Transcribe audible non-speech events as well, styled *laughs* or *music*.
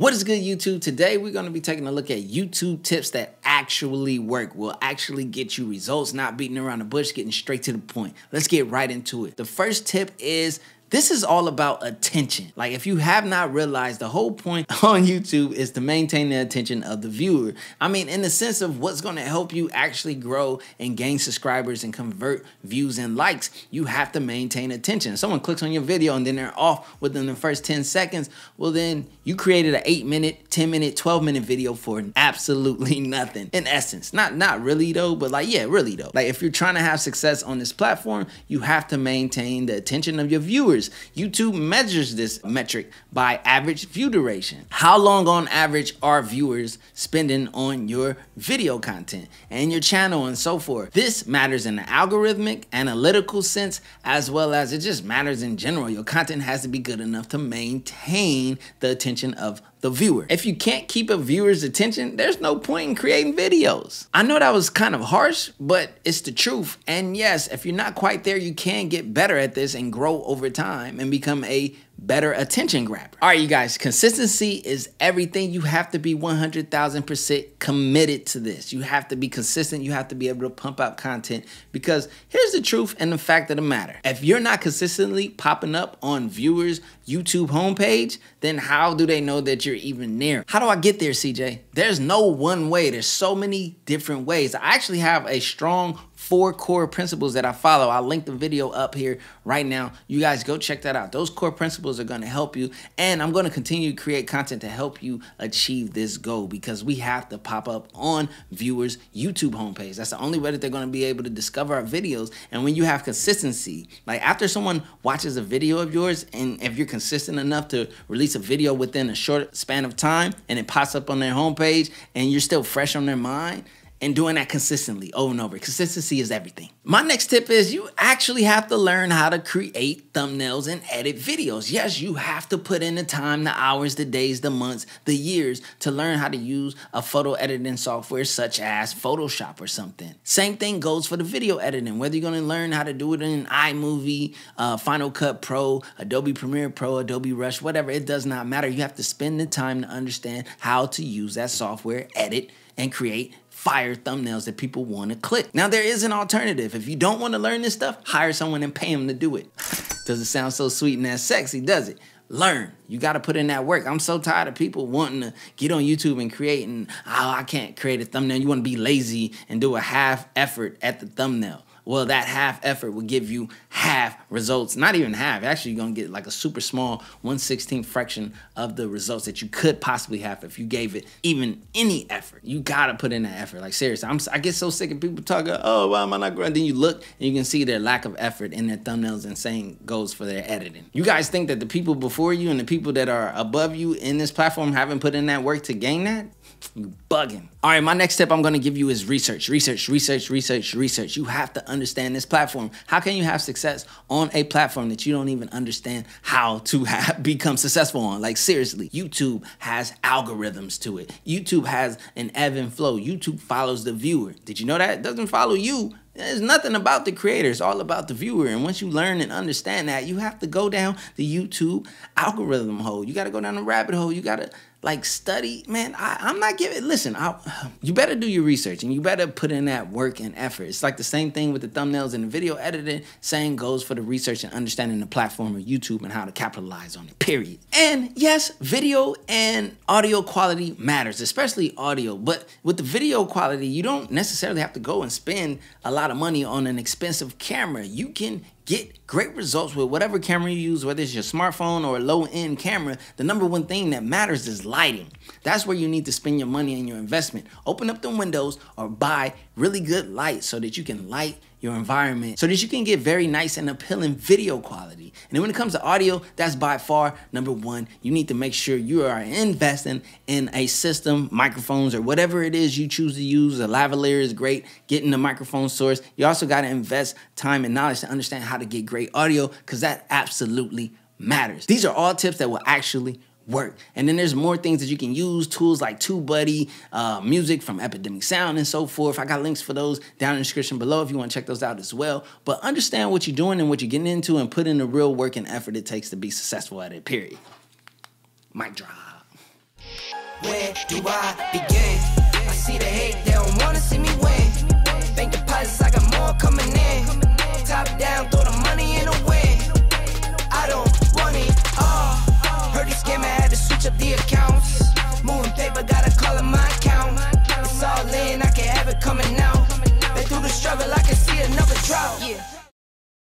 What is good, YouTube? Today, we're going to be taking a look at YouTube tips that actually work, will actually get you results, not beating around the bush, getting straight to the point. Let's get right into it. The first tip is this is all about attention. Like if you have not realized, the whole point *laughs* on YouTube is to maintain the attention of the viewer. I mean, in the sense of what's gonna help you actually grow and gain subscribers and convert views and likes, you have to maintain attention. If someone clicks on your video and then they're off within the first 10 seconds, well then you created an eight minute, 10 minute, 12 minute video for absolutely *laughs* nothing. In essence, not, not really though, but like, yeah, really though. Like if you're trying to have success on this platform, you have to maintain the attention of your viewers viewers. YouTube measures this metric by average view duration. How long on average are viewers spending on your video content and your channel and so forth? This matters in the algorithmic, analytical sense, as well as it just matters in general. Your content has to be good enough to maintain the attention of the viewer. If you can't keep a viewer's attention, there's no point in creating videos. I know that was kind of harsh, but it's the truth. And yes, if you're not quite there, you can get better at this and grow over time and become a better attention grabber. All right, you guys, consistency is everything. You have to be 100,000% committed to this. You have to be consistent. You have to be able to pump out content because here's the truth and the fact of the matter. If you're not consistently popping up on viewers' YouTube homepage, then how do they know that you're even there? How do I get there, CJ? There's no one way. There's so many different ways. I actually have a strong four core principles that I follow. I'll link the video up here right now. You guys go check that out. Those core principles are going to help you. And I'm going to continue to create content to help you achieve this goal because we have to pop up on viewers' YouTube homepage. That's the only way that they're going to be able to discover our videos. And when you have consistency, like after someone watches a video of yours, and if you're consistent enough to release a video within a short span of time and it pops up on their homepage and you're still fresh on their mind, and doing that consistently over and over. Consistency is everything. My next tip is you actually have to learn how to create thumbnails and edit videos. Yes, you have to put in the time, the hours, the days, the months, the years to learn how to use a photo editing software such as Photoshop or something. Same thing goes for the video editing, whether you're gonna learn how to do it in iMovie, uh, Final Cut Pro, Adobe Premiere Pro, Adobe Rush, whatever, it does not matter. You have to spend the time to understand how to use that software, edit, and create fire thumbnails that people want to click. Now there is an alternative. If you don't want to learn this stuff, hire someone and pay them to do it. *sighs* does it sound so sweet and that sexy, does it? learn. You got to put in that work. I'm so tired of people wanting to get on YouTube and create, and oh, I can't create a thumbnail. You want to be lazy and do a half effort at the thumbnail well, that half effort will give you half results. Not even half. Actually, you're going to get like a super small 116th fraction of the results that you could possibly have if you gave it even any effort. You got to put in that effort. Like, seriously, I'm, I get so sick of people talking, oh, why am I not growing? Then you look and you can see their lack of effort in their thumbnails and saying goes for their editing. You guys think that the people before you and the people that are above you in this platform haven't put in that work to gain that? You bugging. All right, my next tip I'm gonna give you is research, research, research, research, research. You have to understand this platform. How can you have success on a platform that you don't even understand how to *laughs* have, become successful on? Like, seriously, YouTube has algorithms to it. YouTube has an ebb and flow. YouTube follows the viewer. Did you know that? It doesn't follow you. There's nothing about the creator, it's all about the viewer. And once you learn and understand that, you have to go down the YouTube algorithm hole. You got to go down the rabbit hole. You got to like study, man, I, I'm not giving. Listen, I, you better do your research and you better put in that work and effort. It's like the same thing with the thumbnails and the video editing. Same goes for the research and understanding the platform of YouTube and how to capitalize on it. Period. And yes, video and audio quality matters, especially audio. But with the video quality, you don't necessarily have to go and spend a lot of money on an expensive camera. You can get great results with whatever camera you use, whether it's your smartphone or a low end camera, the number one thing that matters is lighting. That's where you need to spend your money and your investment. Open up the windows or buy really good light so that you can light your environment so that you can get very nice and appealing video quality. And when it comes to audio, that's by far number one. You need to make sure you are investing in a system, microphones, or whatever it is you choose to use. A lavalier is great. Getting the microphone source. You also got to invest time and knowledge to understand how to get great audio because that absolutely matters. These are all tips that will actually work. And then there's more things that you can use, tools like TubeBuddy, uh, music from Epidemic Sound, and so forth. I got links for those down in the description below if you want to check those out as well. But understand what you're doing and what you're getting into and put in the real work and effort it takes to be successful at it, period. Mic drop. Where do I begin? I see the hate.